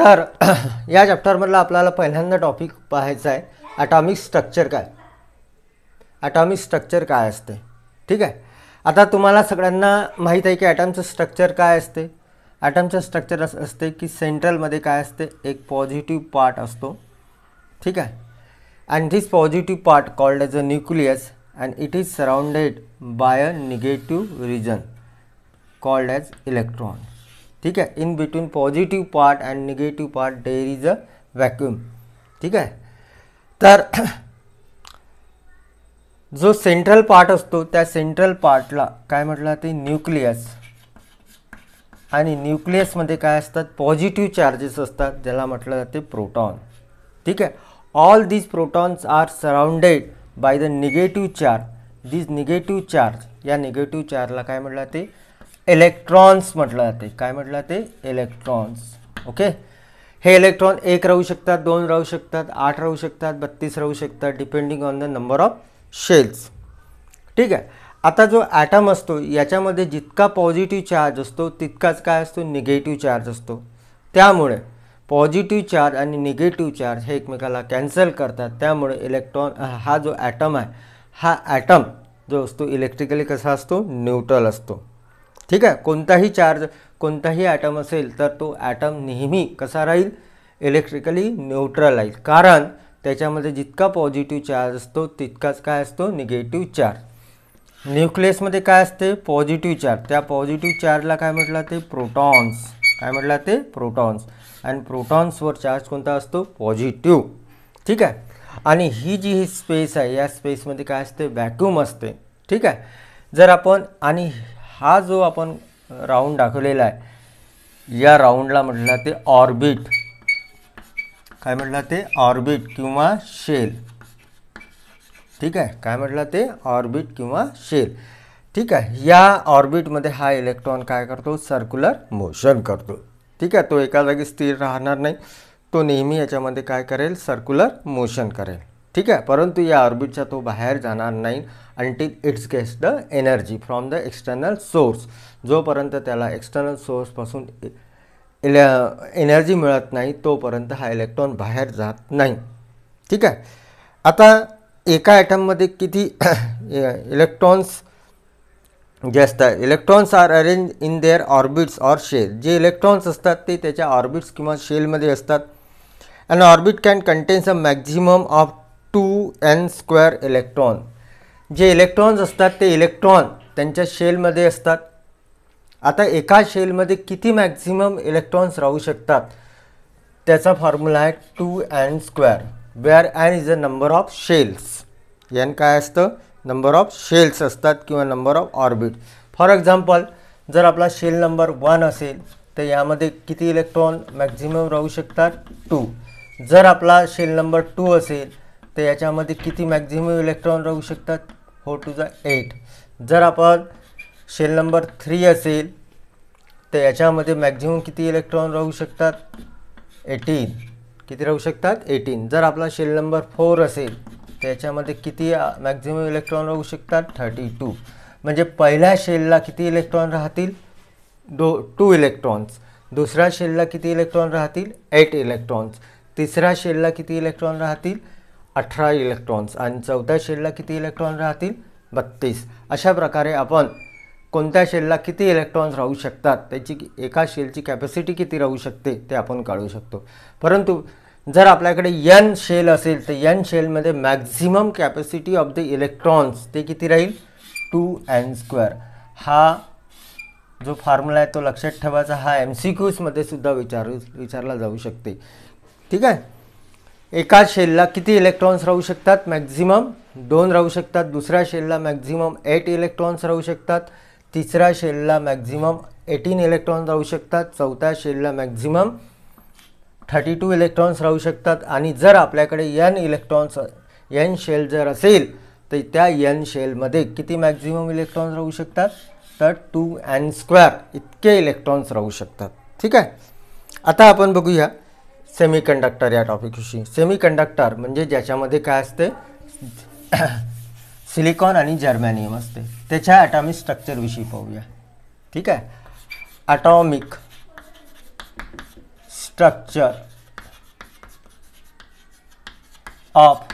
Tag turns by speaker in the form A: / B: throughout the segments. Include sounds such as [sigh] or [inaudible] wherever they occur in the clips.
A: तर [clears throat] या चॅप्टरमधला आपल्याला पहिल्यांदा टॉपिक पाहायचा आहे अटॉमिक स्ट्रक्चर काय अटॉमिक स्ट्रक्चर काय असते ठीक आहे आता तुम्हाला सगळ्यांना माहीत आहे की ॲटमचं स्ट्रक्चर काय असते ॲटमचं स्ट्रक्चर असं असते की सेंट्रलमध्ये काय असते एक पॉझिटिव्ह पार्ट असतो ठीक आहे and this positive part called as a nucleus and it is surrounded by a negative region called as electron ठीक है in between positive part and negative part there is a vacuum ठीक आहे तर [clears throat] जो central part असतो त्या central पार्टला काय म्हटलं ते न्यूक्लियस आणि न्यूक्लियसमध्ये काय असतात पॉझिटिव्ह चार्जेस असतात ज्याला म्हटलं जाते प्रोटॉन ठीक आहे all these protons are surrounded by the negative charge these negative charge या निगेटिव्ह चार्जला काय म्हटलं ते इलेक्ट्रॉन्स म्हटलं जाते काय म्हटलं जाते इलेक्ट्रॉन्स ओके हे इलेक्ट्रॉन एक राहू शकतात दोन राहू शकतात आठ राहू शकतात बत्तीस राहू शकतात depending on the number of shells ठीक आहे आता जो ॲटम असतो याच्यामध्ये जितका पॉझिटिव्ह चार्ज असतो तितकाच काय असतो निगेटिव्ह चार्ज असतो त्यामुळे पॉझिटिव्ह चार्ज आणि निगेटिव्ह चार्ज हे एकमेकाला कॅन्सल करतात त्यामुळे इलेक्ट्रॉन हा जो ॲटम आहे हा ॲटम जो असतो इलेक्ट्रिकली कसा असतो न्यूट्रल असतो ठीक आहे कोणताही चार्ज कोणताही ॲटम असेल तर तो ॲटम नेहमी कसा राहील इलेक्ट्रिकली न्यूट्रल कारण त्याच्यामध्ये जितका पॉझिटिव्ह चार्ज असतो तितकाच काय असतो निगेटिव्ह चार्ज न्यूक्लियसमध्ये काय असते पॉझिटिव्ह चार्ज त्या पॉझिटिव्ह चार्जला काय म्हटलं ते प्रोटॉन्स काय म्हटलं ते प्रोटॉन्स आणि प्रोटॉन्सवर चार्ज कोणता असतो पॉझिटिव्ह ठीक आहे आणि ही जी ही स्पेस आहे या स्पेसमध्ये काय असते वॅक्यूम असते ठीक आहे जर आपण आणि हा जो आपण राऊंड दाखवलेला आहे या राऊंडला म्हटलं ते ऑर्बिट काय म्हटलं ते ऑर्बिट किंवा शेल ठीक आहे काय म्हटलं ते ऑर्बिट किंवा शेल ठीक आहे या ऑर्बिटमध्ये हा इलेक्ट्रॉन काय करतो सर्क्युलर मोशन करतो ठीक आहे तो एका जागी स्थिर राहणार नाही तो नेहमी याच्यामध्ये काय करेल सर्क्युलर मोशन करेल ठीक आहे परंतु या ऑर्बिटचा तो बाहेर जाणार नाही until its gets the energy from the external source जोपर्यंत त्याला एक्सटर्नल सोर्सपासून इले एनर्जी मिळत नाही तोपर्यंत हा इलेक्ट्रॉन बाहेर जात नाही ठीक आहे आता एका ॲटममध्ये किती इलेक्ट्रॉन्स [coughs] जे असतात electrons are arrange in their orbits or shell जे इलेक्ट्रॉन्स असतात ते त्याच्या ऑर्बिट्स किंवा शेलमध्ये असतात and orbit can contains a maximum of two n square electron जे इलेक्ट्रॉन्स असतात ते इलेक्ट्रॉन त्यांच्या शेलमध्ये असतात आता एका शेलमध्ये किती मॅक्झिमम इलेक्ट्रॉन्स राहू शकतात त्याचा फॉर्म्युला आहे two n square where n is a number of shells यान काय असतं नंबर ऑफ शेल्स असतात किंवा number of orbit for example जर आपला शेल नंबर वन असेल तर यामध्ये किती इलेक्ट्रॉन मॅक्झिमम राहू शकतात टू जर आपला शेल नंबर टू असेल तर याच्यामध्ये किती मॅक्झिमम इलेक्ट्रॉन राहू शकतात फोर टू जा एट जर आपण शेल नंबर थ्री असेल तर याच्यामध्ये मॅक्झिमम किती इलेक्ट्रॉन राहू शकतात एटीन किती राहू शकतात एटीन जर आपला शेल नंबर फोर असेल तर याच्यामध्ये किती मॅक्झिमम इलेक्ट्रॉन राहू शकतात थर्टी टू म्हणजे पहिल्या शेलला किती इलेक्ट्रॉन राहतील दो टू इलेक्ट्रॉन्स दुसऱ्या शेलला किती इलेक्ट्रॉन राहतील एट इलेक्ट्रॉन्स तिसऱ्या शेलला किती इलेक्ट्रॉन राहतील अठरा इलेक्ट्रॉन्स आणि चौथ्या शेलला किती इलेक्ट्रॉन राहतील बत्तीस अशा प्रकारे आपण कोणत्या शेलला किती इलेक्ट्रॉन्स राहू शकतात त्याची एका शेलची कॅपॅसिटी किती राहू शकते ते आपण काढू शकतो परंतु जर आपल्याकडे यन शेल असेल तर यन शेलमध्ये maximum capacity of the electrons ते किती राहील टू अँड स्क्वेअर हा जो फॉर्म्युला आहे तो लक्षात ठेवायचा हा एम सी क्यूजमध्ये सुद्धा विचारू विचारला जाऊ शकते ठीक आहे एका शेलला किती इलेक्ट्रॉन्स राहू शकतात मॅक्झिमम दोन राहू शकतात दुसऱ्या शेलला मॅक्झिमम एट इलेक्ट्रॉन्स राहू शकतात तिसऱ्या शेलला मॅक्झिमम एटीन इलेक्ट्रॉन्स राहू शकतात चौथ्या शेलला मॅक्झिमम थर्टी टू इलेक्ट्रॉन्स राहू शकतात आणि जर आपल्याकडे यन इलेक्ट्रॉन्स यन शेल जर असेल तर त्या यन शेलमध्ये किती मॅक्झिमम इलेक्ट्रॉन्स राहू शकतात तर टू अँड स्क्वेअर इतके इलेक्ट्रॉन्स राहू शकतात ठीक आहे आता आपण बघूया सेमी कंडक्टर या टॉपिकविषयी सेमी कंडक्टर म्हणजे ज्याच्यामध्ये काय असते सिलिकॉन आणि जर्मॅनियम असते त्याच्या ॲटॉमिक स्ट्रक्चरविषयी पाहूया ठीक आहे atomic structure of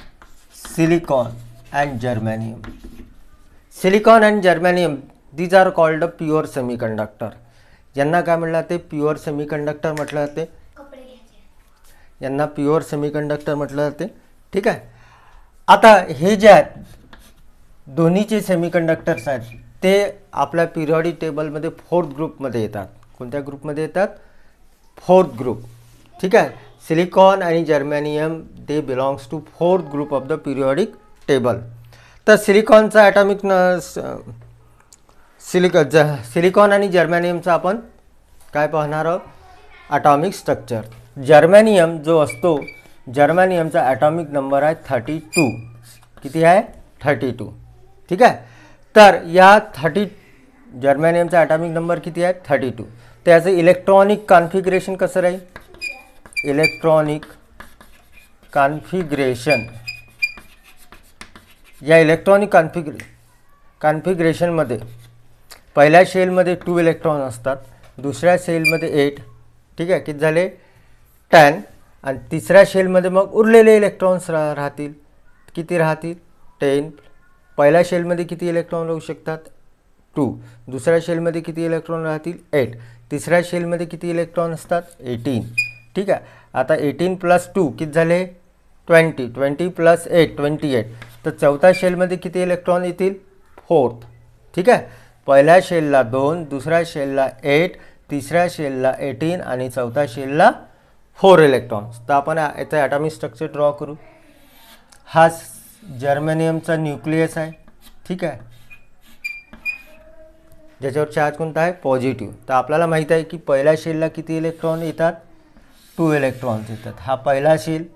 A: silicon and germanium silicon and germanium these are called a pure semiconductor यांना काय म्हटलं जाते प्युअर सेमी कंडक्टर म्हटलं जाते यांना प्युअर सेमीकंडक्टर म्हटलं जाते ठीक आहे आता हे जे आहेत दोन्हीचे सेमीकंडक्टर्स आहेत ते आपल्या पिरियॉडिक टेबलमध्ये फोर्थ ग्रुपमध्ये येतात कोणत्या ग्रुपमध्ये येतात फोर्थ ग्रुप ठीक आहे सिलिकॉन आणि germanium they belongs to fourth group of the periodic table तर सिलिकॉनचा ॲटॉमिक न सिलिक ज सिलिकॉन आणि जर्मॅनियमचं आपण काय पाहणार आहोत ॲटॉमिक स्ट्रक्चर जर्मॅनियम जो असतो जर्मॅनियमचा ॲटॉमिक नंबर आहे थर्टी टू किती आहे थर्टी टू ठीक आहे तर या थर्टी जर्मॅनियमचा ॲटॉमिक नंबर किती आहे थर्टी टू त्याचं इलेक्ट्रॉनिक कॉन्फिग्रेशन कसं राहील इलेक्ट्रॉनिक कॉन्फिग्रेशन या इलेक्ट्रॉनिक कॉन्फिग्रे कॉन्फिग्रेशनमध्ये पहिल्या सेलमध्ये टू इलेक्ट्रॉन असतात दुसऱ्या सेलमध्ये एट ठीक आहे किती झाले टॅन आणि तिसऱ्या शेलमध्ये मग उरलेले इलेक्ट्रॉन्स रा राहतील किती राहतील टेन पहिल्या शेलमध्ये किती इलेक्ट्रॉन राहू शकतात टू दुसऱ्या शेलमध्ये किती इलेक्ट्रॉन राहतील एट तिसऱ्या शेलमध्ये किती इलेक्ट्रॉन असतात एटीन ठीक आहे आता एटीन प्लस टू किती झाले twenty twenty plus eight twenty eight तर चौथ्या शेलमध्ये किती इलेक्ट्रॉन येतील फोर्थ ठीक आहे पहिल्या शेलला दोन दुसऱ्या शेलला एट तिसऱ्या शेलला एटीन आणि चौथ्या शेलला फोर इलेक्ट्रॉन्स तर आपण याचं ॲटॉमिक स्ट्रक्चर ड्रॉ करू हा जर्मेनियमचा न्यूक्लियस आहे ठीक आहे ज्याच्यावर चार्ज कोणता आहे पॉझिटिव्ह तर आपल्याला माहीत आहे की पहिल्या शेलला किती इलेक्ट्रॉन येतात टू इलेक्ट्रॉन्स येतात हा पहिला शेल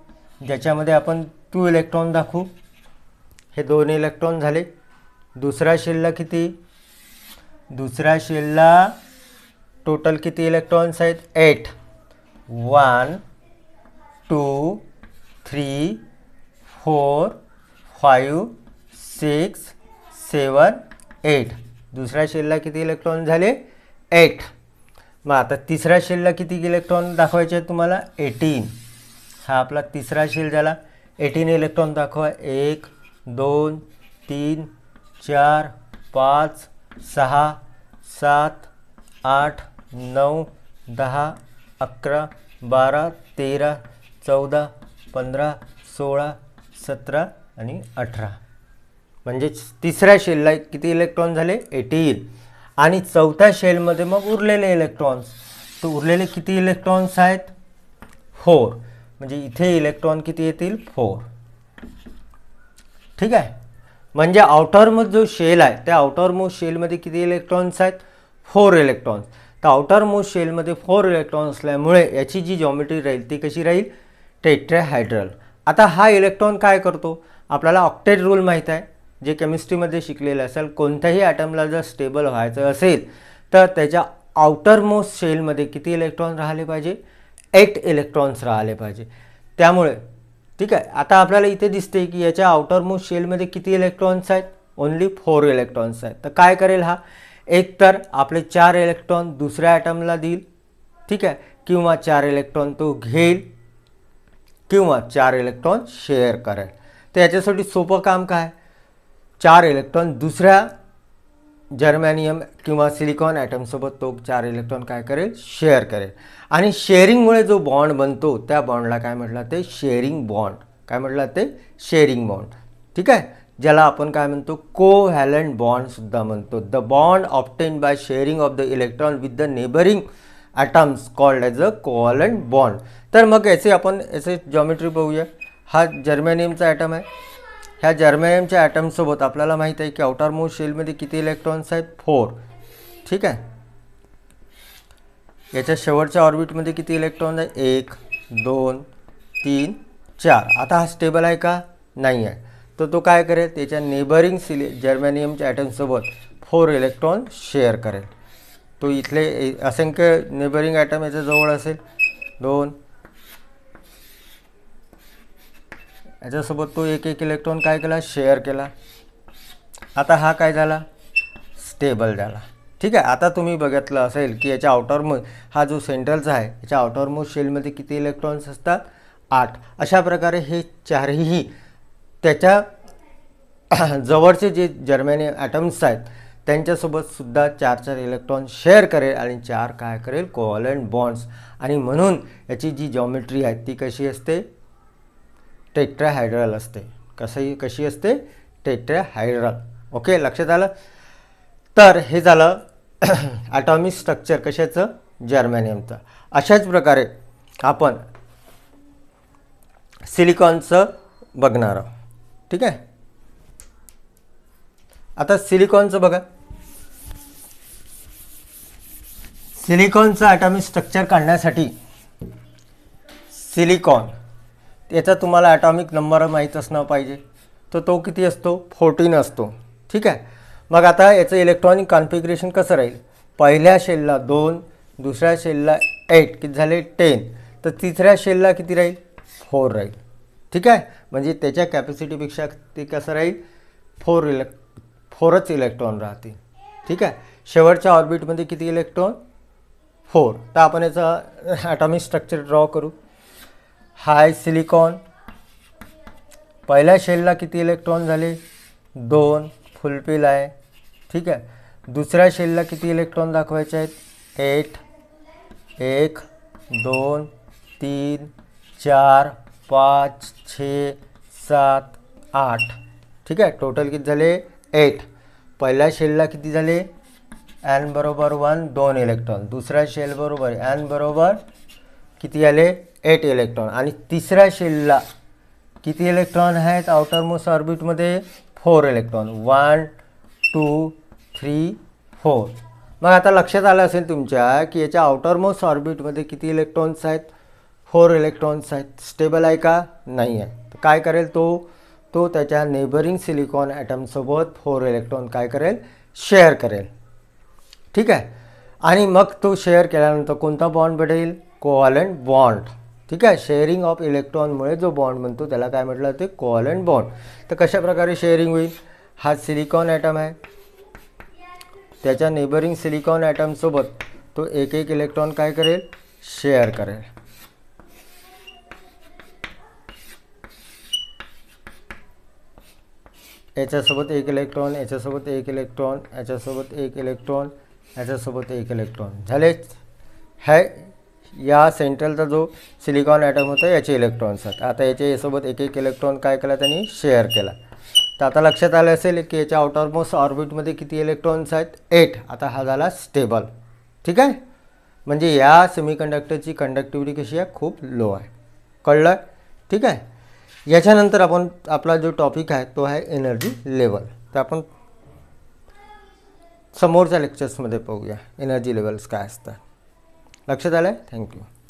A: ज्याच्यामध्ये आपण टू इलेक्ट्रॉन दाखवू हे दोन इलेक्ट्रॉन झाले दुसऱ्या शेलला किती दुसऱ्या शेलला टोटल किती इलेक्ट्रॉन्स आहेत eight one two three four five six seven eight दुसऱ्या शेलला किती इलेक्ट्रॉन झाले एट मग आता तिसऱ्या शेलला किती इलेक्ट्रॉन दाखवायचे आहेत तुम्हाला एटीन हा आपला तिसरा शेल झाला एटीन इलेक्ट्रॉन दाखवा एक दोन तीन चार पाच सहा सात आठ नऊ दहा अकरा बारा तेरा चौदा पंधरा सोळा सतरा आणि अठरा म्हणजेच तिसऱ्या शेलला किती इलेक्ट्रॉन झाले एटीन आणि चौथ्या शेलमध्ये मग उरलेले इलेक्ट्रॉन्स तर उरलेले किती इलेक्ट्रॉन्स आहेत फोर म्हणजे इथे इलेक्ट्रॉन किती येतील फोर ठीक आहे म्हणजे मोस्ट जो शेल आहे त्या आउटरमोस्ट शेलमध्ये किती इलेक्ट्रॉन्स आहेत फोर इलेक्ट्रॉन्स तर आउटर मोस्ट शेलमध्ये फोर इलेक्ट्रॉन असल्यामुळे याची जी जॉमेट्री राहील ती कशी राहील टेट्रेहायड्रल आता हा इलेक्ट्रॉन काय करतो आपल्याला ऑक्टेट रूल माहीत आहे जे केमिस्ट्रीमध्ये शिकलेलं असेल कोणत्याही ॲटमला जर स्टेबल व्हायचं असेल तर त्याच्या आउटर मोस्ट शेलमध्ये किती इलेक्ट्रॉन राहिले पाहिजे एट इलेक्ट्रॉन्स राहिले पाहिजे त्यामुळे ठीक आहे आता आपल्याला इथे दिसते की याच्या आउटर मोस्ट शेलमध्ये किती इलेक्ट्रॉन्स आहेत ओन्ली फोर इलेक्ट्रॉन्स आहेत तर काय करेल हा एकतर आपले चार इलेक्ट्रॉन दुसऱ्या ॲटमला देईल ठीक आहे किंवा चार इलेक्ट्रॉन तो घेईल किंवा चार इलेक्ट्रॉन शेअर करेल तर याच्यासाठी सोपं काम काय चार इलेक्ट्रॉन दुसऱ्या जर्मॅनियम किंवा सिलिकॉन ॲटमसोबत तो चार इलेक्ट्रॉन काय करेल शेअर करेल आणि शेअरिंगमुळे जो बॉन्ड बनतो त्या बॉन्डला काय म्हटलं ते शेअरिंग बॉन्ड काय म्हटलं ते शेअरिंग बॉन्ड ठीक आहे ज्याला आपण काय म्हणतो को हॅलन बॉन्डसुद्धा म्हणतो the bond obtain by sharing of the electron with the neighbouring atoms called as a covalent bond तर मग याचे आपण याचे जॉमेट्री बघूया हा जर्मेनियमचा ॲटम आहे ह्या जर्मॅनियमच्या ॲटमसोबत आपल्याला माहीत आहे की आउटर मोस्ट शेलमध्ये किती इलेक्ट्रॉन्स आहेत फोर ठीक आहे याच्या शेवटच्या ऑर्बिटमध्ये किती इलेक्ट्रॉन आहे एक दोन तीन चार आता हा स्टेबल आहे का नाही आहे तर तो काय करेल त्याच्या नेबरिंग सिले जर्मॅनियमच्या ॲटमसोबत फोर इलेक्ट्रॉन शेअर करेल तो इथले असंख्य नेबरिंग ॲटम याच्या जवळ असेल दोन याच्यासोबत तो एक एक इलेक्ट्रॉन काय केला शेअर केला आता हा काय झाला स्टेबल झाला ठीक आहे आता तुम्ही बघितलं असेल की याच्या आउटरमो हा जो सेंट्रलचा आहे याच्या आउटरमो शेलमध्ये किती इलेक्ट्रॉन्स असतात आठ अशा प्रकारे हे चारही त्याच्या [clears throat] जवळचे जे जर्मेनियम ॲटम्स आहेत त्यांच्यासोबतसुद्धा चार चार इलेक्ट्रॉन शेअर करेल आणि चार काय करेल कोवलंट बॉन्ड्स आणि म्हणून याची जी जॉमेट्री आहे ती कशी असते टेट्राहायड्रल असते कसंही कशी असते टेट्राहायड्रल ओके लक्षात आलं तर हे झालं ॲटॉमिक [clears throat] स्ट्रक्चर कशाचं जर्मॅनियमचं अशाच प्रकारे आपण सिलिकॉनचं बघणार आहोत ठीक आहे आता सिलिकॉनचं बघा सिलिकॉनचं ॲटॉमिक स्ट्रक्चर काढण्यासाठी सिलिकॉन याचा तुम्हाला ॲटॉमिक नंबर माहीत असणं पाहिजे तर तो किती असतो फोर्टीन असतो ठीक आहे मग आता याचं इलेक्ट्रॉनिक कॉन्फिग्रेशन कसं राहील पहिल्या शेलला दोन दुसऱ्या शेलला एट किती झाले टेन तर तिसऱ्या शेलला किती राहील फोर राहील ठीक आहे म्हणजे त्याच्या कॅपॅसिटीपेक्षा ते कसं राहील फोर इलेक् फोरच इलेक्ट्रॉन राहतील ठीक आहे शेवटच्या ऑर्बिटमध्ये किती इलेक्ट्रॉन फोर तर आपण याचा ॲटॉमिक स्ट्रक्चर ड्रॉ करू हाय सिलिकॉन पहिल्या शेलला किती इलेक्ट्रॉन झाले दोन फुलपिल आहे ठीक आहे दुसऱ्या शेलला किती इलेक्ट्रॉन दाखवायचे आहेत एट एक दोन तीन चार पाच छे सात आठ ठीक आहे टोटल किती झाले एट पहिल्या शेलला किती झाले ॲन बरोबर वन दोन इलेक्ट्रॉन दुसऱ्या शेल बरोबर ॲन बरोबर किती आले एट इलेक्ट्रॉन आणि तिसऱ्या शेलला किती इलेक्ट्रॉन आहेत आउटरमोस्ट ऑर्बिटमध्ये four electron one two three four मग आता लक्षात आलं असेल तुमच्या की याच्या आउटरमोस्ट ऑर्बिटमध्ये किती इलेक्ट्रॉन्स आहेत फोर इलेक्ट्रॉन्स आहेत स्टेबल आहे का नाही आहे काय करेल तो तो त्याच्या नेबरिंग सिलिकॉन ॲटमसोबत फोर इलेक्ट्रॉन काय करेल शेअर करेल ठीक आहे आणि मग तो शेअर केल्यानंतर कोणता बॉन्ड भेटेल कोवालंट बॉन्ड ठीक आहे शेअरिंग ऑफ इलेक्ट्रॉनमुळे जो बॉन्ड बनतो त्याला काय म्हटलं ते कोऑलँड बॉन्ड तर कशाप्रकारे शेअरिंग होईल हा सिलिकॉन ॲटम आहे त्याच्या नेबरिंग सिलिकॉन ॲटमसोबत तो एक एक इलेक्ट्रॉन काय करेल शेअर करेल याच्यासोबत एक इलेक्ट्रॉन याच्यासोबत एक इलेक्ट्रॉन याच्यासोबत एक इलेक्ट्रॉन याच्यासोबत एक इलेक्ट्रॉन झालेच हे या सेंट्रलचा जो सिलिकॉन ॲटम होता याचे इलेक्ट्रॉन्स आहेत आता याच्या यासोबत एक एक इलेक्ट्रॉन काय केला त्यांनी शेअर केला तर आता लक्षात आलं असेल की याच्या आउटरमोस्ट ऑर्बिटमध्ये किती इलेक्ट्रॉन्स आहेत एट आता हा झाला स्टेबल ठीक आहे म्हणजे या सेमीकंडक्टरची कंडक्टिव्हिटी कशी आहे खूप लो आहे कळलं ठीक आहे याच्यानंतर आपण आपला जो टॉपिक आहे तो आहे एनर्जी लेवल तर आपण समोरच्या लेक्चर्समध्ये पाहूया एनर्जी लेवल्स काय असतात लक्षात आलं आहे थँक्यू